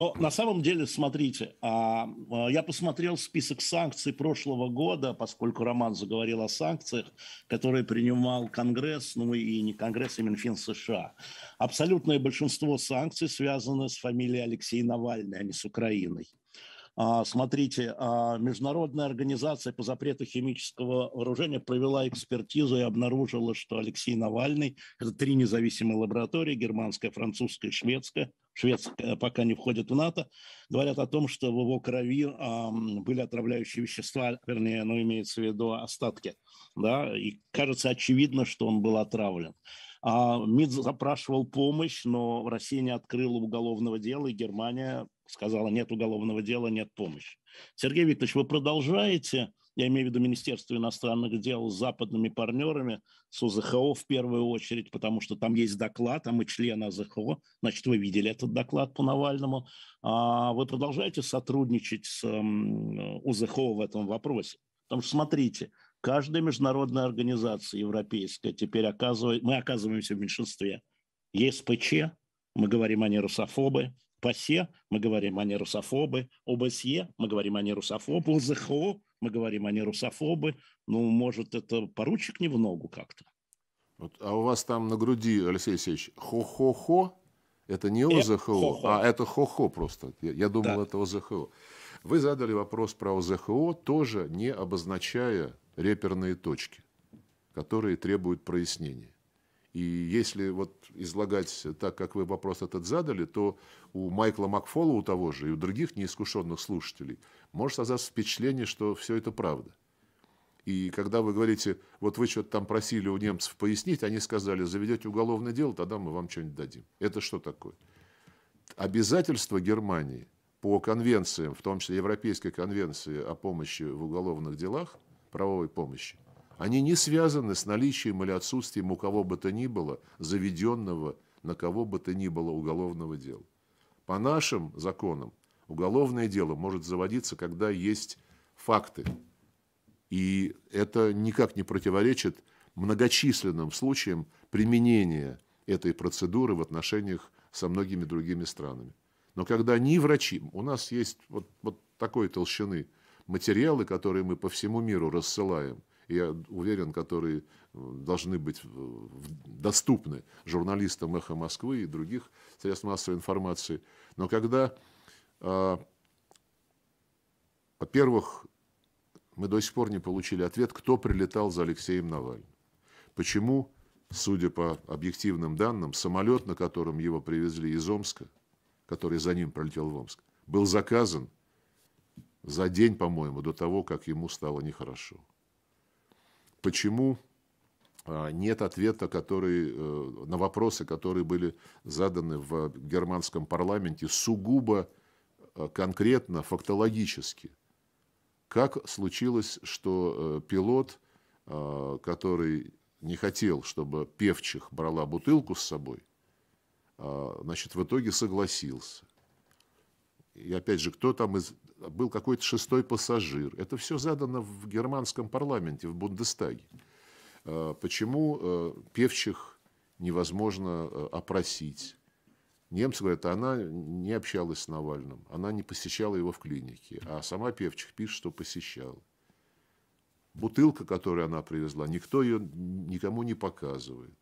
Но на самом деле, смотрите, а, а, я посмотрел список санкций прошлого года, поскольку Роман заговорил о санкциях, которые принимал Конгресс, ну и не Конгресс, а Минфин США. Абсолютное большинство санкций связано с фамилией Алексея Навального, а не с Украиной. А, смотрите, а, Международная организация по запрету химического вооружения провела экспертизу и обнаружила, что Алексей Навальный, это три независимые лаборатории, германская, французская, шведская, (шведская пока не входит в НАТО, говорят о том, что в его крови а, были отравляющие вещества, вернее, ну, имеется в виду остатки, да, и кажется очевидно, что он был отравлен. А, МИД запрашивал помощь, но Россия не открыла уголовного дела, и Германия сказала, нет уголовного дела, нет помощи. Сергей Викторович, вы продолжаете, я имею в виду Министерство иностранных дел с западными партнерами, с УЗХО в первую очередь, потому что там есть доклад, а мы члены УЗХО, значит, вы видели этот доклад по Навальному. а Вы продолжаете сотрудничать с УЗХО в этом вопросе? Потому что, смотрите, Каждая международная организация европейская теперь оказывает... Мы оказываемся в меньшинстве. ЕСПЧ, мы говорим о ней русофобы, ПАСЕ, мы говорим о ней русофобы, ОБСЕ, мы говорим о ней русофобы, ОЗХО, мы говорим о ней русофобы. Ну, может, это поручик не в ногу как-то. Вот, а у вас там на груди, Алексей Алексеевич, хо-хо-хо? Это не ОЗХО, э, а это хо-хо просто. Я, я думал, да. это ОЗХО. Вы задали вопрос про ОЗХО, тоже не обозначая реперные точки, которые требуют прояснения. И если вот излагать так, как вы вопрос этот задали, то у Майкла Макфола, у того же, и у других неискушенных слушателей может создаться впечатление, что все это правда. И когда вы говорите, вот вы что-то там просили у немцев пояснить, они сказали, заведете уголовное дело, тогда мы вам что-нибудь дадим. Это что такое? Обязательство Германии по конвенциям, в том числе Европейской конвенции о помощи в уголовных делах – правовой помощи. Они не связаны с наличием или отсутствием у кого бы то ни было заведенного на кого бы то ни было уголовного дела. По нашим законам уголовное дело может заводиться, когда есть факты. И это никак не противоречит многочисленным случаям применения этой процедуры в отношениях со многими другими странами. Но когда ни врачи, у нас есть вот, вот такой толщины материалы, которые мы по всему миру рассылаем, я уверен, которые должны быть доступны журналистам «Эхо Москвы» и других средств массовой информации. Но когда, а, во-первых, мы до сих пор не получили ответ, кто прилетал за Алексеем Навальным. Почему, судя по объективным данным, самолет, на котором его привезли из Омска, который за ним пролетел в Омск, был заказан за день, по-моему, до того, как ему стало нехорошо. Почему а, нет ответа который, э, на вопросы, которые были заданы в германском парламенте сугубо э, конкретно, фактологически? Как случилось, что э, пилот, а, который не хотел, чтобы певчих брала бутылку с собой, а, значит, в итоге согласился? И опять же, кто там из... Был какой-то шестой пассажир. Это все задано в германском парламенте, в Бундестаге. А, почему э, певчих невозможно э, опросить? Немцы говорят, она не общалась с Навальным, она не посещала его в клинике, а сама Певчих пишет, что посещала. Бутылка, которую она привезла, никто ее никому не показывает.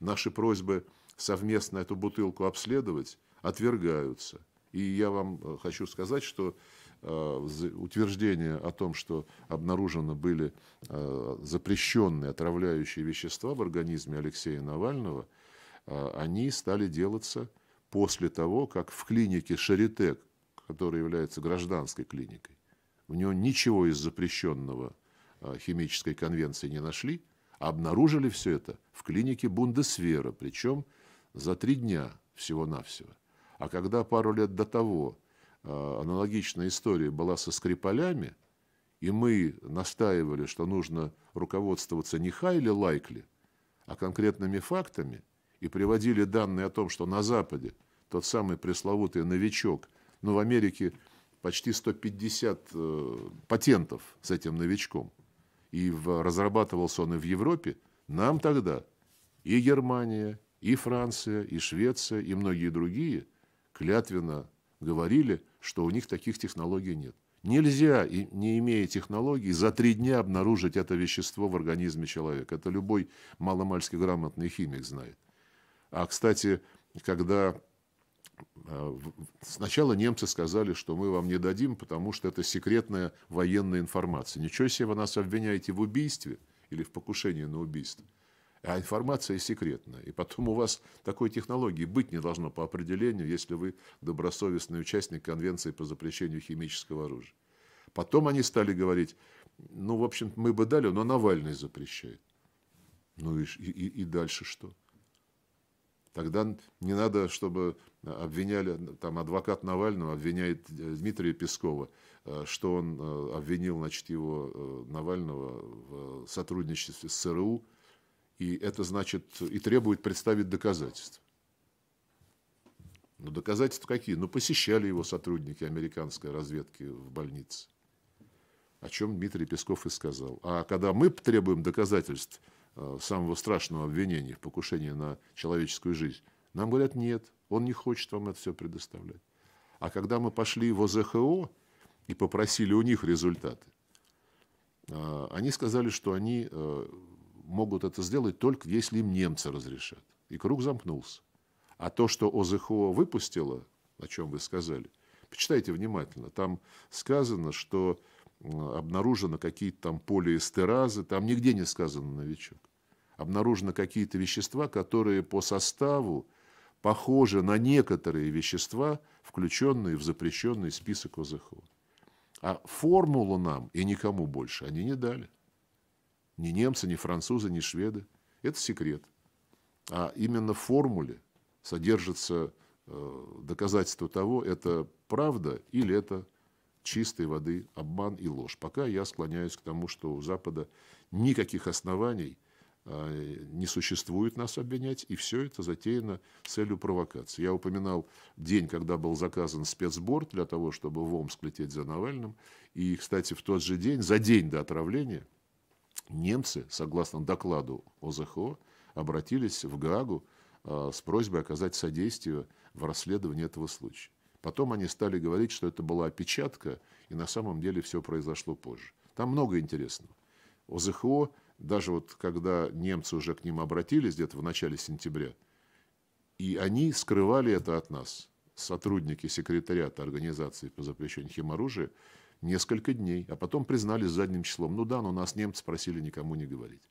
Наши просьбы совместно эту бутылку обследовать отвергаются – и я вам э, хочу сказать, что э, утверждение о том, что обнаружены были э, запрещенные отравляющие вещества в организме Алексея Навального, они стали делаться после того, как в клинике Шаритек, которая является гражданской клиникой, в нее ничего из запрещенного химической конвенции не нашли, а обнаружили все это в клинике Бундесвера, причем за три дня всего-навсего. А когда пару лет до того а, аналогичная история была со Скрипалями, и мы настаивали, что нужно руководствоваться не хайли лайкли, а конкретными фактами, и приводили данные о том, что на Западе тот самый пресловутый новичок, ну в Америке почти 150 э, патентов с этим новичком, и в, разрабатывался он и в Европе, нам тогда и Германия, и Франция, и Швеция, и многие другие – клятвенно говорили, что у них таких технологий нет. Нельзя, не имея технологий, за три дня обнаружить это вещество в организме человека. Это любой маломальски грамотный химик знает. А, кстати, когда а, сначала немцы сказали, что мы вам не дадим, потому что это секретная военная информация. Ничего себе, вы нас обвиняете в убийстве или в покушении на убийство. А информация секретная И потом у вас такой технологии быть не должно по определению, если вы добросовестный участник Конвенции по запрещению химического оружия. Потом они стали говорить, ну, в общем, мы бы дали, но Навальный запрещает. Ну и, и, и дальше что? Тогда не надо, чтобы обвиняли, там адвокат Навального обвиняет э, Дмитрия Пескова, э, что он э, обвинил, значит, его Навального в сотрудничестве с ЦРУ, и это значит и требует представить доказательства. Но ну, доказательства какие? Ну, посещали его сотрудники американской разведки в больнице. О чем Дмитрий Песков и сказал. А когда мы требуем доказательств э, самого страшного обвинения в покушении на человеческую жизнь, нам говорят, нет, он не хочет вам это все предоставлять. А когда мы пошли в ОЗХО и попросили у них результаты, э, они сказали, что они э, могут это сделать только если им немцы разрешат. И круг замкнулся. А то, что ОЗХО выпустило о чем вы сказали, почитайте внимательно. Там сказано, что обнаружено какие-то там полиэстеразы, там нигде не сказано новичок. обнаружено какие-то вещества, которые по составу похожи на некоторые вещества, включенные в запрещенный список ОЗХО. А формулу нам и никому больше они не дали. Ни немцы, ни французы, ни шведы. Это секрет. А именно в формуле содержится э, доказательство того, это правда или это чистой воды обман и ложь. Пока я склоняюсь к тому, что у Запада никаких оснований э, не существует нас обвинять, и все это затеяно целью провокации. Я упоминал день, когда был заказан спецборд для того, чтобы в Омск лететь за Навальным, и, кстати, в тот же день, за день до отравления, немцы, согласно докладу ОЗХО, обратились в Гаагу э, с просьбой оказать содействие в расследовании этого случая. Потом они стали говорить, что это была опечатка, и на самом деле все произошло позже. Там много интересного. ОЗХО, даже вот когда немцы уже к ним обратились где-то в начале сентября, и они скрывали это от нас. Сотрудники секретариата Организации по запрещению химоружия несколько дней, а потом признались задним числом. Ну да, но нас немцы просили никому не говорить.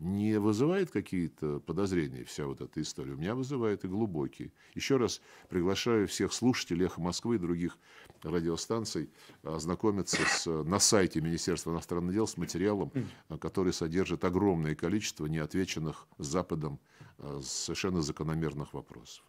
Не вызывает какие-то подозрения вся вот эта история? У меня вызывает и глубокие. Еще раз приглашаю всех слушателей «Эхо Москвы» и других радиостанций а, ознакомиться с, на сайте Министерства иностранных дел с материалом, а, который содержит огромное количество неотвеченных Западом а, совершенно закономерных вопросов.